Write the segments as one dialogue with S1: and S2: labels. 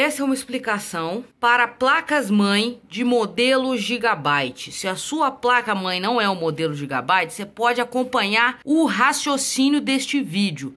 S1: Essa é uma explicação para placas-mãe de modelo Gigabyte. Se a sua placa-mãe não é um modelo Gigabyte, você pode acompanhar o raciocínio deste vídeo.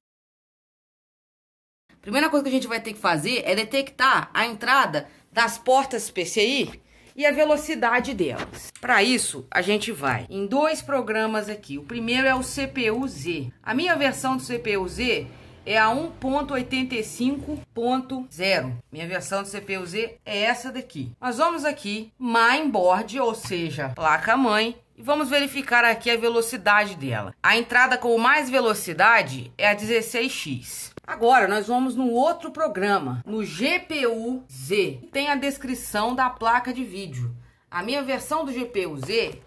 S1: A primeira coisa que a gente vai ter que fazer é detectar a entrada das portas PCI e a velocidade delas. Para isso, a gente vai em dois programas aqui. O primeiro é o CPU-Z. A minha versão do CPU-Z é a 1.85.0. Minha versão do CPU-Z é essa daqui. Nós vamos aqui, mainboard, ou seja, placa-mãe, e vamos verificar aqui a velocidade dela. A entrada com mais velocidade é a 16x. Agora nós vamos no outro programa, no GPU-Z. Tem a descrição da placa de vídeo. A minha versão do GPU-Z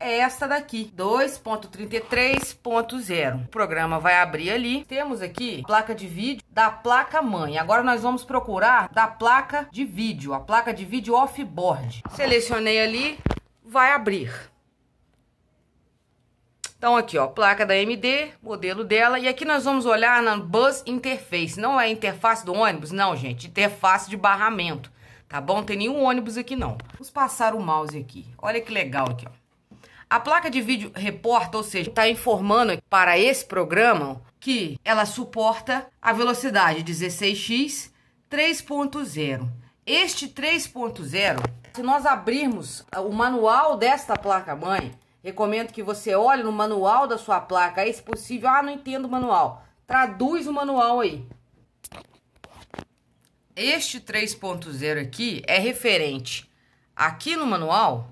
S1: é esta daqui, 2.33.0. O programa vai abrir ali. Temos aqui placa de vídeo da placa mãe. Agora nós vamos procurar da placa de vídeo, a placa de vídeo off-board. Selecionei ali, vai abrir. Então aqui, ó, placa da AMD, modelo dela, e aqui nós vamos olhar na bus interface. Não é interface do ônibus, não, gente, interface de barramento, tá bom? Não tem nenhum ônibus aqui não. Vamos passar o mouse aqui. Olha que legal aqui, ó. A placa de vídeo reporta, ou seja, está informando para esse programa que ela suporta a velocidade 16x 3.0. Este 3.0, se nós abrirmos ah, o manual desta placa mãe, recomendo que você olhe no manual da sua placa, aí é se possível, ah, não entendo o manual. Traduz o manual aí. Este 3.0 aqui é referente aqui no manual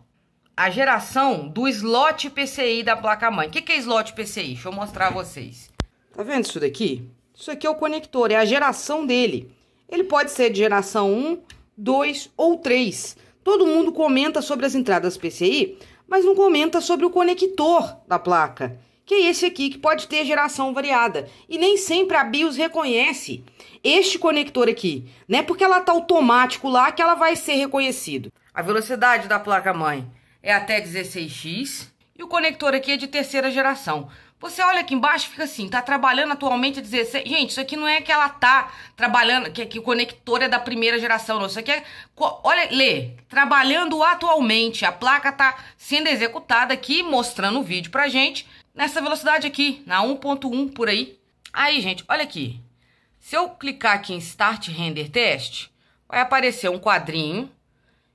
S1: a geração do slot PCI da placa-mãe. O que, que é slot PCI? Deixa eu mostrar a vocês. Tá vendo isso daqui? Isso aqui é o conector, é a geração dele. Ele pode ser de geração 1, 2 ou 3. Todo mundo comenta sobre as entradas PCI, mas não comenta sobre o conector da placa, que é esse aqui que pode ter geração variada. E nem sempre a BIOS reconhece este conector aqui, né? Porque ela tá automático lá que ela vai ser reconhecido. A velocidade da placa mãe é até 16X. E o conector aqui é de terceira geração. Você olha aqui embaixo fica assim, tá trabalhando atualmente 16... Gente, isso aqui não é que ela tá trabalhando, que, que o conector é da primeira geração, não. Isso aqui é... Olha, lê. Trabalhando atualmente. A placa tá sendo executada aqui, mostrando o vídeo pra gente, nessa velocidade aqui, na 1.1 por aí. Aí, gente, olha aqui. Se eu clicar aqui em Start Render Test, vai aparecer um quadrinho.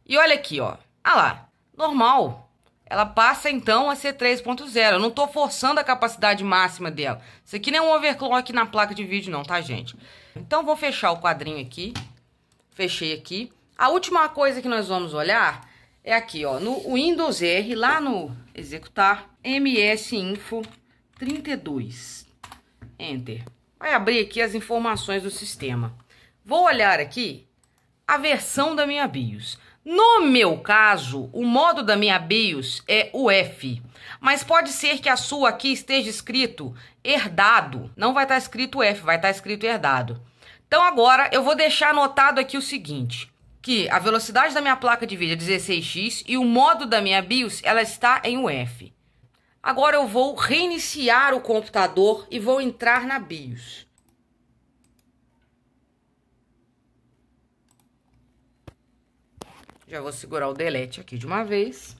S1: E olha aqui, ó. Ah lá, normal. Ela passa então a ser 3.0. Eu não estou forçando a capacidade máxima dela. Isso aqui não é um overclock na placa de vídeo não, tá, gente? Então vou fechar o quadrinho aqui. Fechei aqui. A última coisa que nós vamos olhar é aqui, ó, no Windows R, lá no executar, ms info 32. Enter. Vai abrir aqui as informações do sistema. Vou olhar aqui a versão da minha BIOS. No meu caso, o modo da minha BIOS é o F, mas pode ser que a sua aqui esteja escrito herdado. Não vai estar tá escrito F, vai estar tá escrito herdado. Então agora eu vou deixar anotado aqui o seguinte, que a velocidade da minha placa de vídeo é 16x e o modo da minha BIOS ela está em UF. Agora eu vou reiniciar o computador e vou entrar na BIOS. Já vou segurar o delete aqui de uma vez.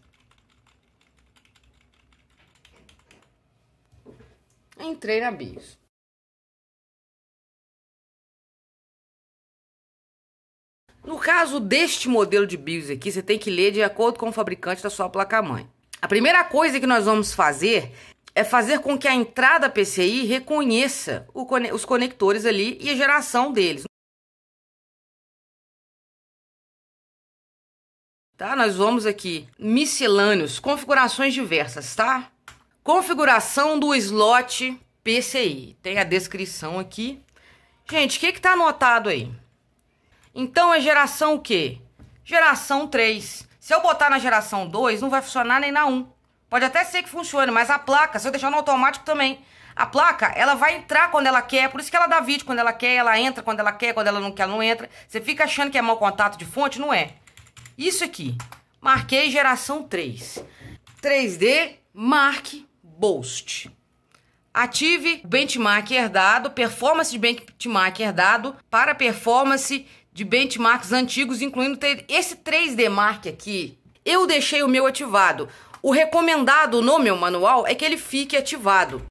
S1: Entrei na BIOS. No caso deste modelo de BIOS aqui, você tem que ler de acordo com o fabricante da sua placa-mãe. A primeira coisa que nós vamos fazer é fazer com que a entrada PCI reconheça os conectores ali e a geração deles. tá? Nós vamos aqui, miscelâneos, configurações diversas, tá? Configuração do slot PCI. Tem a descrição aqui. Gente, o que que tá anotado aí? Então é geração o quê? Geração 3. Se eu botar na geração 2, não vai funcionar nem na 1. Pode até ser que funcione, mas a placa, se eu deixar no automático também, a placa, ela vai entrar quando ela quer, por isso que ela dá vídeo quando ela quer, ela entra quando ela quer, quando ela não quer, ela não entra. Você fica achando que é mau contato de fonte, não é. Isso aqui, marquei geração 3. 3D, marque Boost, Ative o benchmark herdado, performance de benchmark herdado para performance de benchmarks antigos, incluindo esse 3D Mark aqui. Eu deixei o meu ativado. O recomendado no meu manual é que ele fique ativado.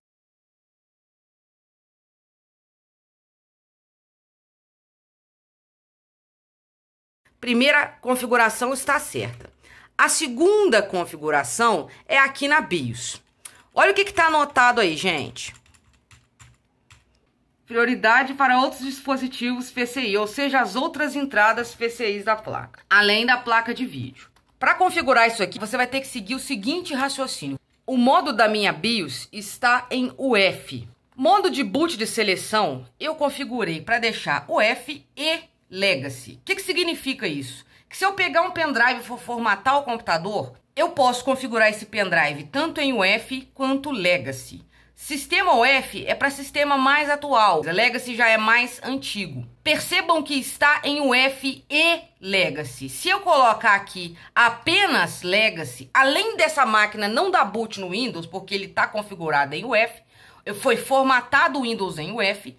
S1: primeira configuração está certa. A segunda configuração é aqui na BIOS. Olha o que está anotado aí, gente. Prioridade para outros dispositivos PCI, ou seja, as outras entradas PCIs da placa, além da placa de vídeo. Para configurar isso aqui, você vai ter que seguir o seguinte raciocínio. O modo da minha BIOS está em UF. Modo de boot de seleção, eu configurei para deixar UF e Legacy. O que, que significa isso? Que se eu pegar um pendrive e for formatar o computador, eu posso configurar esse pendrive tanto em UF quanto Legacy. Sistema UF é para sistema mais atual, a Legacy já é mais antigo. Percebam que está em UF e Legacy. Se eu colocar aqui apenas Legacy, além dessa máquina não dar boot no Windows, porque ele está configurado em UF, foi formatado o Windows em UF,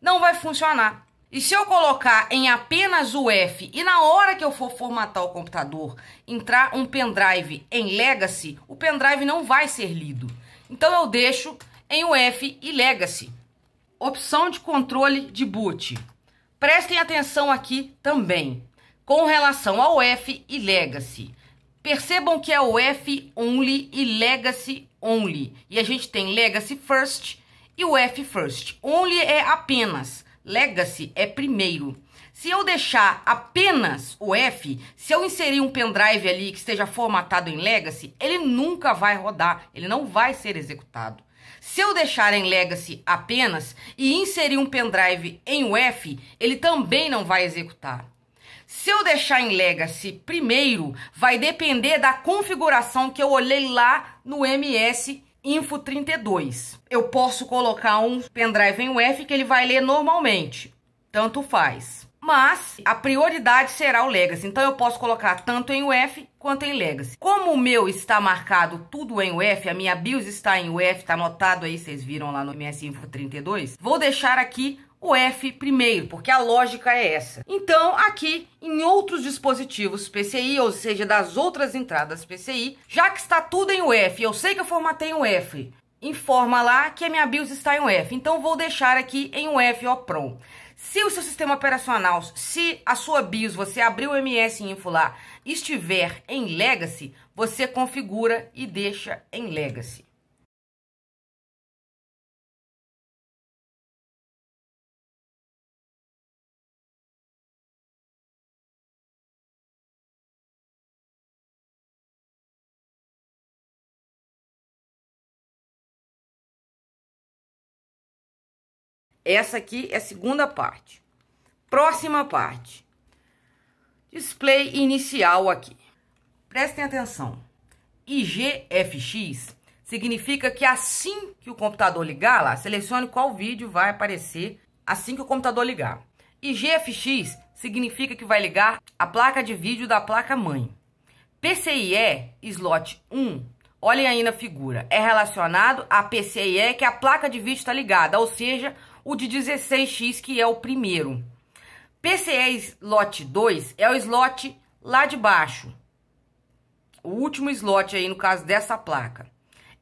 S1: não vai funcionar. E se eu colocar em apenas o F e na hora que eu for formatar o computador entrar um pendrive em Legacy, o pendrive não vai ser lido. Então eu deixo em o F e Legacy. Opção de controle de boot. Prestem atenção aqui também, com relação ao F e Legacy. Percebam que é o F Only e Legacy Only. E a gente tem Legacy First e o F First. Only é apenas. Legacy é primeiro. Se eu deixar apenas o F, se eu inserir um pendrive ali que esteja formatado em Legacy, ele nunca vai rodar, ele não vai ser executado. Se eu deixar em Legacy apenas e inserir um pendrive em UF, ele também não vai executar. Se eu deixar em Legacy primeiro, vai depender da configuração que eu olhei lá no MS Info 32. Eu posso colocar um pendrive em UF que ele vai ler normalmente, tanto faz. Mas a prioridade será o Legacy, então eu posso colocar tanto em UF quanto em Legacy. Como o meu está marcado tudo em UF, a minha BIOS está em UF, está anotado aí, vocês viram lá no MS Info 32, vou deixar aqui o F primeiro, porque a lógica é essa. Então, aqui em outros dispositivos PCI, ou seja, das outras entradas PCI, já que está tudo em UF, eu sei que eu formatei o F, informa lá que a minha BIOS está em UF. Então, vou deixar aqui em UF OPROM. Se o seu sistema operacional, se a sua BIOS, você abriu o MS Info lá, estiver em Legacy, você configura e deixa em Legacy. Essa aqui é a segunda parte. Próxima parte. Display inicial aqui. Prestem atenção. IGFX significa que assim que o computador ligar lá, selecione qual vídeo vai aparecer assim que o computador ligar. IGFX significa que vai ligar a placa de vídeo da placa mãe. PCIe slot 1, olhem aí na figura, é relacionado a PCIe que a placa de vídeo está ligada, ou seja, o de 16x, que é o primeiro. PCE slot 2 é o slot lá de baixo. O último slot aí, no caso dessa placa,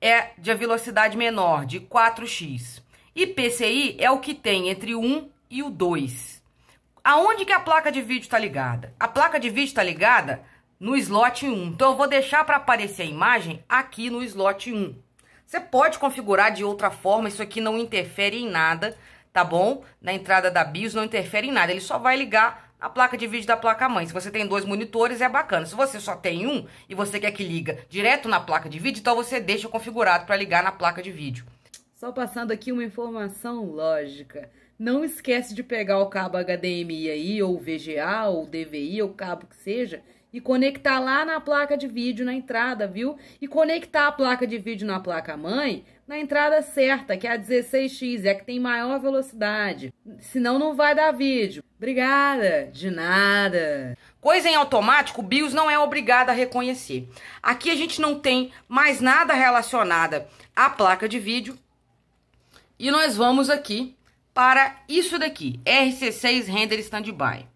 S1: é de velocidade menor, de 4x. E PCI é o que tem entre 1 e o 2. Aonde que a placa de vídeo está ligada? A placa de vídeo está ligada no slot 1. Então, eu vou deixar para aparecer a imagem aqui no slot 1. Você pode configurar de outra forma, isso aqui não interfere em nada tá bom? Na entrada da BIOS não interfere em nada, ele só vai ligar a placa de vídeo da placa-mãe. Se você tem dois monitores, é bacana. Se você só tem um e você quer que liga direto na placa de vídeo, então você deixa configurado para ligar na placa de vídeo. Só passando aqui uma informação lógica. Não esquece de pegar o cabo HDMI aí, ou VGA, ou DVI, ou cabo que seja, e conectar lá na placa de vídeo na entrada, viu? E conectar a placa de vídeo na placa mãe na entrada certa, que é a 16x, é a que tem maior velocidade. Senão não vai dar vídeo. Obrigada, de nada. Coisa em automático, o BIOS não é obrigado a reconhecer. Aqui a gente não tem mais nada relacionada à placa de vídeo. E nós vamos aqui para isso daqui, RC6 Render Standby.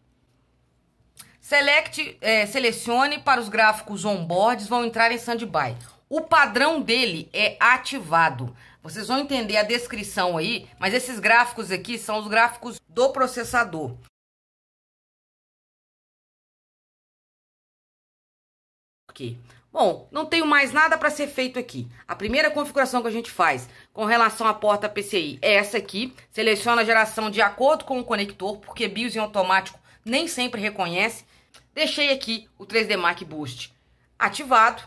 S1: Select, é, selecione para os gráficos onboards, vão entrar em Sandby. O padrão dele é ativado. Vocês vão entender a descrição aí, mas esses gráficos aqui são os gráficos do processador. Aqui. Bom, não tenho mais nada para ser feito aqui. A primeira configuração que a gente faz com relação à porta PCI é essa aqui. Seleciona a geração de acordo com o conector, porque BIOS em automático nem sempre reconhece. Deixei aqui o 3D Mark Boost ativado.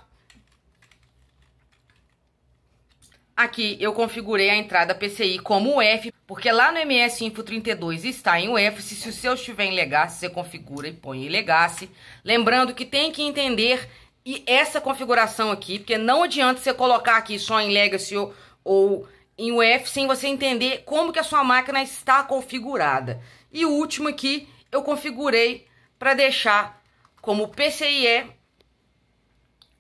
S1: Aqui eu configurei a entrada PCI como UF, porque lá no MS Info 32 está em UF. Se o seu estiver em Legacy, você configura e põe em Legacy. Lembrando que tem que entender e essa configuração aqui, porque não adianta você colocar aqui só em Legacy ou, ou em UF sem você entender como que a sua máquina está configurada. E o último aqui, eu configurei para deixar como PCIe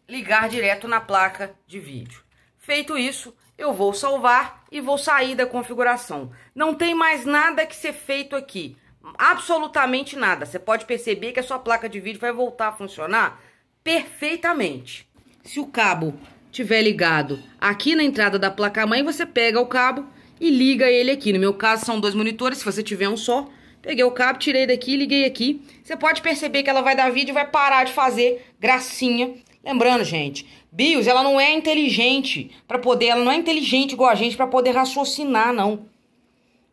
S1: ligar direto na placa de vídeo. Feito isso, eu vou salvar e vou sair da configuração. Não tem mais nada que ser feito aqui, absolutamente nada. Você pode perceber que a sua placa de vídeo vai voltar a funcionar perfeitamente. Se o cabo tiver ligado aqui na entrada da placa-mãe, você pega o cabo e liga ele aqui. No meu caso, são dois monitores, se você tiver um só, Peguei o cabo, tirei daqui, liguei aqui. Você pode perceber que ela vai dar vídeo e vai parar de fazer gracinha. Lembrando, gente, Bios, ela não é inteligente para poder, ela não é inteligente igual a gente para poder raciocinar, não.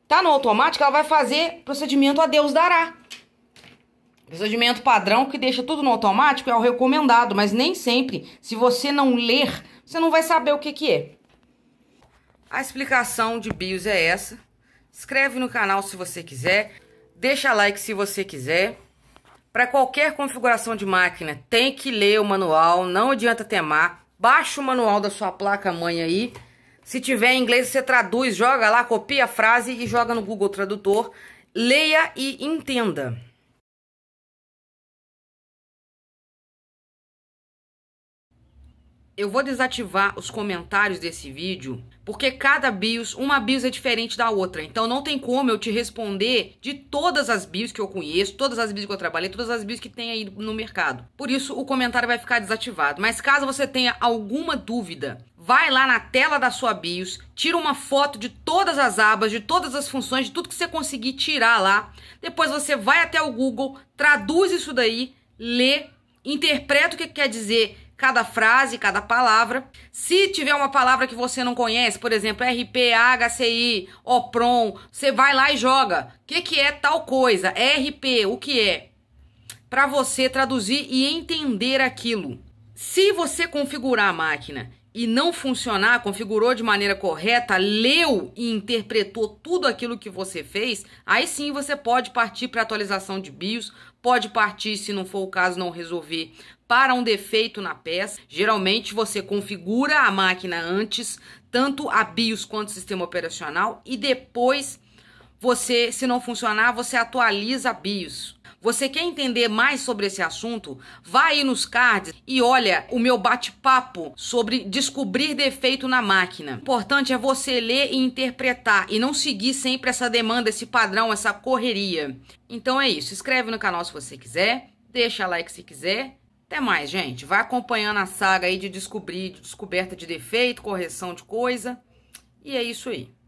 S1: Tá no automático, ela vai fazer procedimento a Deus dará. Procedimento padrão que deixa tudo no automático é o recomendado, mas nem sempre, se você não ler, você não vai saber o que que é. A explicação de BIOS é essa. Escreve no canal se você quiser. Deixa like se você quiser. Para qualquer configuração de máquina, tem que ler o manual, não adianta temar. Baixa o manual da sua placa-mãe aí. Se tiver em inglês, você traduz, joga lá, copia a frase e joga no Google Tradutor. Leia e entenda. Eu vou desativar os comentários desse vídeo porque cada BIOS, uma BIOS é diferente da outra. Então não tem como eu te responder de todas as BIOS que eu conheço, todas as BIOS que eu trabalhei, todas as BIOS que tem aí no mercado. Por isso o comentário vai ficar desativado. Mas caso você tenha alguma dúvida, vai lá na tela da sua BIOS, tira uma foto de todas as abas, de todas as funções, de tudo que você conseguir tirar lá. Depois você vai até o Google, traduz isso daí, lê, interpreta o que quer dizer cada frase, cada palavra. Se tiver uma palavra que você não conhece, por exemplo, RP, HCI, OPROM, você vai lá e joga. O que, que é tal coisa? RP, o que é? Para você traduzir e entender aquilo. Se você configurar a máquina e não funcionar, configurou de maneira correta, leu e interpretou tudo aquilo que você fez, aí sim você pode partir para atualização de BIOS, pode partir, se não for o caso, não resolver, para um defeito na peça. Geralmente você configura a máquina antes, tanto a BIOS quanto o sistema operacional, e depois você, se não funcionar, você atualiza a BIOS. Você quer entender mais sobre esse assunto? Vá aí nos cards e olha o meu bate-papo sobre descobrir defeito na máquina. O importante é você ler e interpretar e não seguir sempre essa demanda, esse padrão, essa correria. Então é isso. Inscreve no canal se você quiser, deixa like se quiser até mais, gente. Vai acompanhando a saga aí de descobrir, de descoberta de defeito, correção de coisa. E é isso aí.